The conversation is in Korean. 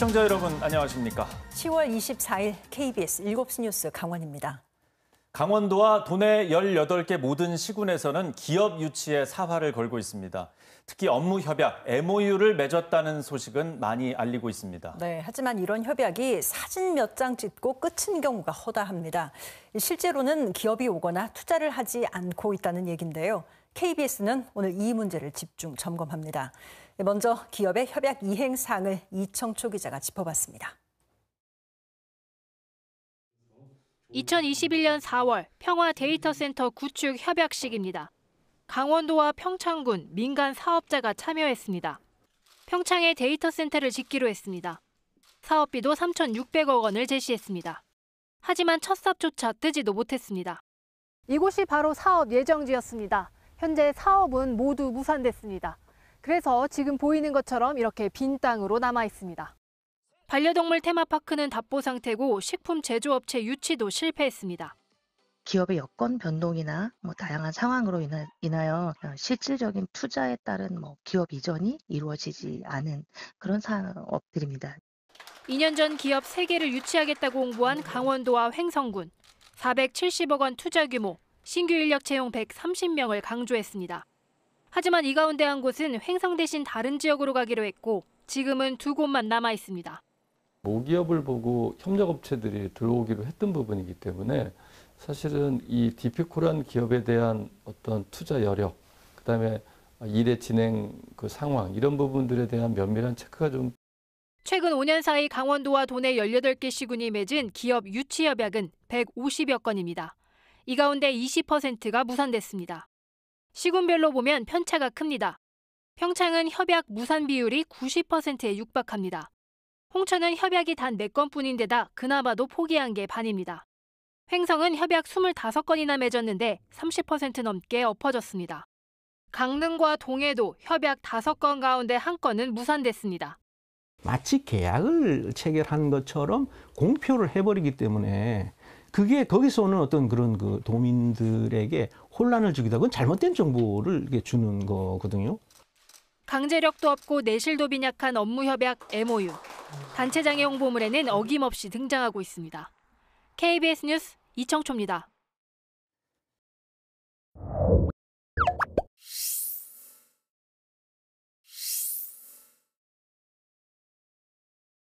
시청자 여러분 안녕하십니까? 10월 24일 KBS 7시 뉴스 강원입니다. 강원도와 도내 18개 모든 시군에서는 기업 유치에 사활을 걸고 있습니다. 특히 업무 협약 MOU를 맺었다는 소식은 많이 알리고 있습니다. 네, 하지만 이런 협약이 사진 몇 장 찍고 끝인 경우가 허다합니다. 실제로는 기업이 오거나 투자를 하지 않고 있다는 얘긴데요. KBS는 오늘 이 문제를 집중 점검합니다. 네, 먼저 기업의 협약 이행 사항을 이청초 기자가 짚어봤습니다. 2021년 4월 평화 데이터 센터 구축 협약식입니다. 강원도와 평창군 민간 사업자가 참여했습니다. 평창에 데이터 센터를 짓기로 했습니다. 사업비도 3,600억 원을 제시했습니다. 하지만 첫 삽조차 뜨지도 못했습니다. 이곳이 바로 사업 예정지였습니다. 현재 사업은 모두 무산됐습니다. 그래서 지금 보이는 것처럼 이렇게 빈 땅으로 남아 있습니다. 반려동물 테마파크는 답보 상태고 식품 제조업체 유치도 실패했습니다. 기업의 여건 변동이나 뭐 다양한 상황으로 인하여 실질적인 투자에 따른 뭐 기업 이전이 이루어지지 않은 그런 사업들입니다. 2년 전 기업 3개를 유치하겠다고 공부한 강원도와 횡성군. 470억 원 투자 규모, 신규 인력 채용 130명을 강조했습니다. 하지만 이 가운데 한 곳은 횡성 대신 다른 지역으로 가기로 했고 지금은 두 곳만 남아 있습니다. 모기업을 보고 협력업체들이 들어오기로 했던 부분이기 때문에 사실은 이 디피코란 기업에 대한 어떤 투자 여력, 그다음에 일의 진행 그 상황 이런 부분들에 대한 면밀한 체크가 좀 최근 5년 사이 강원도와 도내 18개 시군이 맺은 기업 유치 협약은 150여 건입니다. 이 가운데 20%가 무산됐습니다. 시군별로 보면 편차가 큽니다. 평창은 협약 무산 비율이 90%에 육박합니다. 홍천은 협약이 단 4건뿐인데다 그나마도 포기한 게 반입니다. 횡성은 협약 25건이나 맺었는데 30% 넘게 엎어졌습니다. 강릉과 동해도 협약 5건 가운데 1건은 무산됐습니다. 마치 계약을 체결한 것처럼 공표를 해버리기 때문에 그게 거기서 오는 어떤 그런 그 도민들에게 혼란을 주기도 하고 잘못된 정보를 주는 거거든요. 강제력도 없고 내실도 빈약한 업무 협약 MOU. 단체장의 홍보물에는 어김없이 등장하고 있습니다. KBS 뉴스 이청초입니다.